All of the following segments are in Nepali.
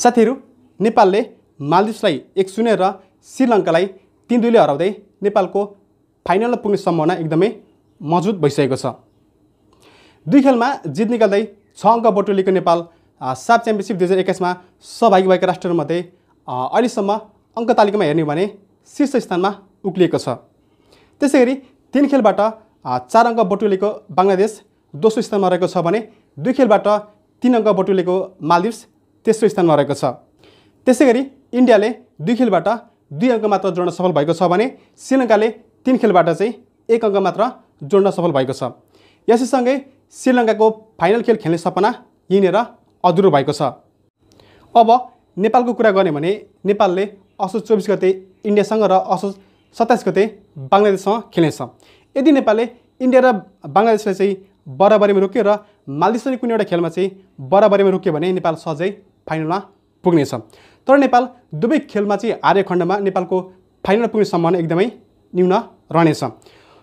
साथीहरू नेपालले मालदिप्सलाई एक शून्य र श्रीलङ्कालाई तिन दुईले हराउँदै नेपालको फाइनलमा पुग्ने सम्भावना एकदमै मजबुत भइसकेको छ दुई खेलमा जित निकाल्दै छ अङ्क बटुलेको नेपाल साब च्याम्पियनसिप दुई हजार एक्काइसमा सहभागी भएका राष्ट्रहरूमध्ये अहिलेसम्म अङ्क तालिकामा हेर्ने भने शीर्ष स्थानमा उक्लिएको छ त्यसै गरी तिन खेलबाट चार अङ्क बटुलेको बङ्गलादेश दोस्रो स्थानमा रहेको छ भने दुई खेलबाट तिन अङ्क बटुलेको मालदिप्स तेस्रो स्थानमा रहेको छ त्यसै गरी इन्डियाले दुई खेलबाट दुई अङ्क मात्र जोड्न सफल भएको छ भने श्रीलङ्काले तिन खेलबाट चाहिँ एक अङ्क मात्र जोड्न सफल भएको छ यसैसँगै श्रीलङ्काको फाइनल खेल खेल्ने सपना यिनेर अधुरो भएको छ अब नेपालको कुरा गर्ने भने नेपालले असोज चौबिस गते इन्डियासँग र असोज सत्ताइस गते बङ्गलादेशसँग खेल्नेछ यदि नेपालले इन्डिया र बङ्गलादेशलाई चाहिँ बराबरीमा रोक्यो र मालदिसले कुनै एउटा खेलमा चाहिँ बराबरीमा रोक्यो भने नेपाल सहजै फाइनलमा पुग्नेछ तर नेपाल दुवै खेलमा चाहिँ आर्य खण्डमा नेपालको फाइनल पुग्ने सम्भावना एकदमै न्यून रहनेछ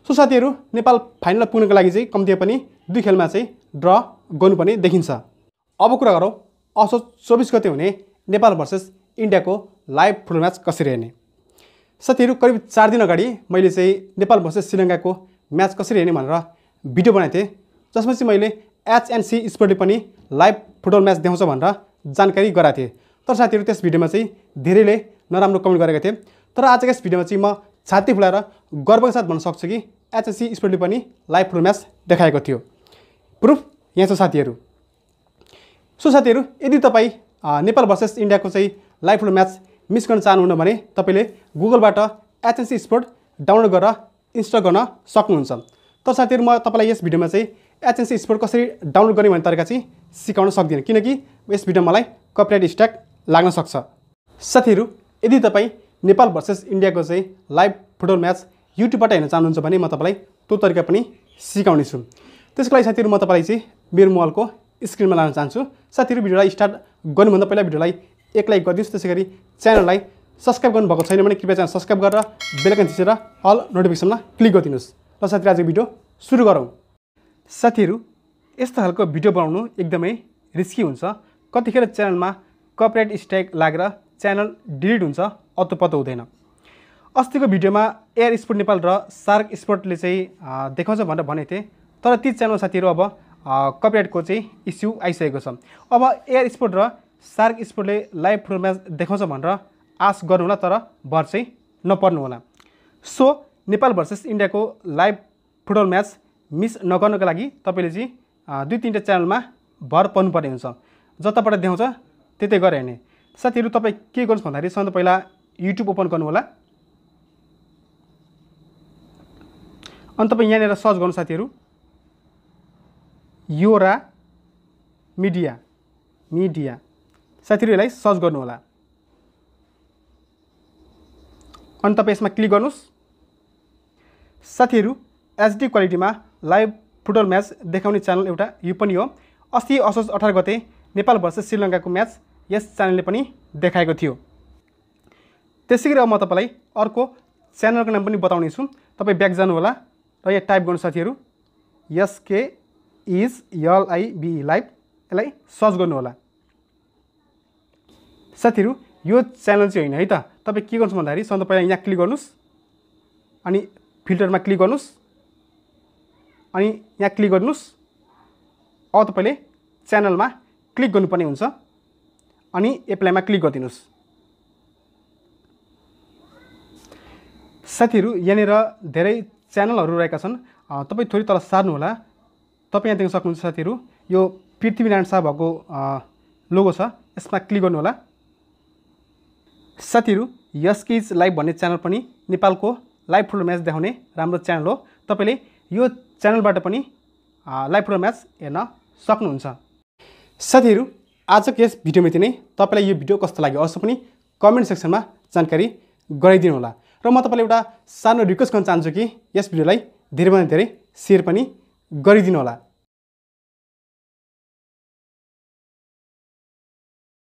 सो साथीहरू नेपाल फाइनल पुग्नको लागि चाहिँ कम्ती पनि दुई खेलमा चाहिँ ड्र गर्नुपर्ने देखिन्छ अब कुरा गरौँ असो चौबिस गते हुने नेपाल भर्सेस इन्डियाको लाइभ फुटबल म्याच कसरी हेर्ने साथीहरू करिब चार दिन अगाडि मैले चाहिँ नेपाल भर्सेस श्रीलङ्काको म्याच कसरी हेर्ने भनेर भिडियो बनाएको थिएँ जसमा चाहिँ मैले एचएनसी स्पोर्टले पनि लाइभ फुटबल म्याच देखाउँछ भनेर जानकारी गराएको थिएँ तर साथीहरू त्यस भिडियोमा चाहिँ धेरैले नराम्रो कमेन्ट गरेका थिए तर आजको यस भिडियोमा चाहिँ म छाती फुलाएर गर्वको साथ भन्न सक्छु कि एचएससी स्पोर्टले पनि लाइभ फुल म्याच देखाएको थियो प्रुफ यहाँ छ साथीहरू सो साथीहरू यदि तपाईँ नेपाल भर्सेस इन्डियाको चाहिँ लाइभ फुल म्याच मिस गर्न चाहनुहुन्न भने तपाईँले गुगलबाट एचएससी स्पोर्ट डाउनलोड गरेर इन्स्टल गर्न सक्नुहुन्छ तर साथीहरू म तपाईँलाई यस भिडियोमा चाहिँ एचएनसी स्पोर्ट कसरी डाउनलोड गर्ने भन्ने तरिका चाहिँ सिकाउन सक्दिनँ किनकि यस भिडियो मलाई कपिराइट स्ट्याक लाग्न सक्छ साथीहरू यदि तपाईँ नेपाल भर्सेस इन्डियाको चाहिँ लाइभ फुटबल म्याच युट्युबबाट हेर्न चाहनुहुन्छ भने म तपाईँलाई त्यो तरिका पनि सिकाउनेछु त्यसको लागि साथीहरू म तपाईँलाई चाहिँ मेरो मोबाइलको स्क्रिनमा लान चाहन्छु साथीहरू भिडियोलाई स्टार्ट गर्नुभन्दा पहिला भिडियोलाई एक लाइक गरिदिनुहोस् त्यसै गरी च्यानललाई सब्सक्राइब गर्नुभएको छैन भने कृपया च्यानल सब्सक्राइब गरेर बेलकन थिचेर अल नोटिफिकेसनमा क्लिक गरिदिनुहोस् र साथीहरू आजको भिडियो सुरु गरौँ साथीहरू यस्तो खालको भिडियो बनाउनु एकदमै रिस्की हुन्छ कतिखेर च्यानलमा कपरेट स्ट्राइक लागेर च्यानल डिलिट हुन्छ अतोपतो हुँदैन अस्तिको भिडियोमा एयर स्पोर्ट नेपाल र सार्क स्पोर्टले चाहिँ देखाउँछ भनेर भनेको थिएँ तर ती च्यानल साथीहरू अब कपरेटको चाहिँ इस्यु आइसकेको छ अब एयर स्पोर्ट र सार्क स्पोर्टले लाइभ म्याच देखाउँछ भनेर आश गर्नुहोला तर भर चाहिँ होला सो नेपाल भर्सेस इन्डियाको लाइभ फुटबल म्याच मिस नगर्नको लागि तपाईँले चाहिँ दुई तिनवटा च्यानलमा भर पर्नुपर्ने हुन्छ जताबाट देखाउँछ त्यतै गरेँ भने साथीहरू तपाईँ के गर्नुहोस् भन्दाखेरि सधैँ पहिला युट्युब ओपन गर्नु होला अनि तपाईँ यहाँनिर सर्च गर्नु साथीहरू योरा मिडिया मिडिया साथीहरू यसलाई सर्च होला अनि तपाईँ यसमा क्लिक गर्नुहोस् साथीहरू एचडी क्वालिटीमा लाइभ फुटबल म्याच देखाउने च्यानल एउटा यो पनि हो अस्ति असोज अठार गते नेपाल भर्सेस श्रीलङ्काको म्याच यस च्यानलले पनि देखाएको थियो त्यसै गरी अब म तपाईँलाई अर्को च्यानलको नाम पनि बताउने छु तपाईँ ब्याक जानुहोला र यहाँ टाइप गर्नु साथीहरू यसके इज एलआइबिई लाइभ यसलाई सर्च गर्नुहोला साथीहरू यो च्यानल चाहिँ होइन है त तपाईँ के गर्नुहोस् भन्दाखेरि सधैँ पहिला यहाँ क्लिक गर्नुहोस् अनि फिल्टरमा क्लिक गर्नुहोस् अनि यहाँ क्लिक गर्नुहोस् अब तपाईँले च्यानलमा क्लिक गर्नुपर्ने हुन्छ अनि एप्लाईमा क्लिक गरिदिनुहोस् साथीहरू यहाँनिर धेरै च्यानलहरू रहेका छन् तपाईँ थोरै तल सार्नुहोला तपाईँ यहाँ देख्न सक्नुहुन्छ साथीहरू यो पृथ्वीनारायण शाह भएको लोगो छ यसमा क्लिक गर्नुहोला साथीहरू यस्किज लाइभ भन्ने च्यानल पनि नेपालको लाइभ फुटबल म्याच देखाउने राम्रो च्यानल हो तपाईँले यो च्यानलबाट पनि लाइभ प्रोग्राम म्याच हेर्न सक्नुहुन्छ साथीहरू आजको यस भिडियोमा यति नै तपाईँलाई यो भिडियो कस्तो लाग्यो अवश्य पनि कमेन्ट सेक्सनमा जानकारी गराइदिनु होला र म तपाईँलाई एउटा सानो रिक्वेस्ट गर्न चाहन्छु कि यस भिडियोलाई धेरैभन्दा धेरै सेयर पनि गरिदिनु होला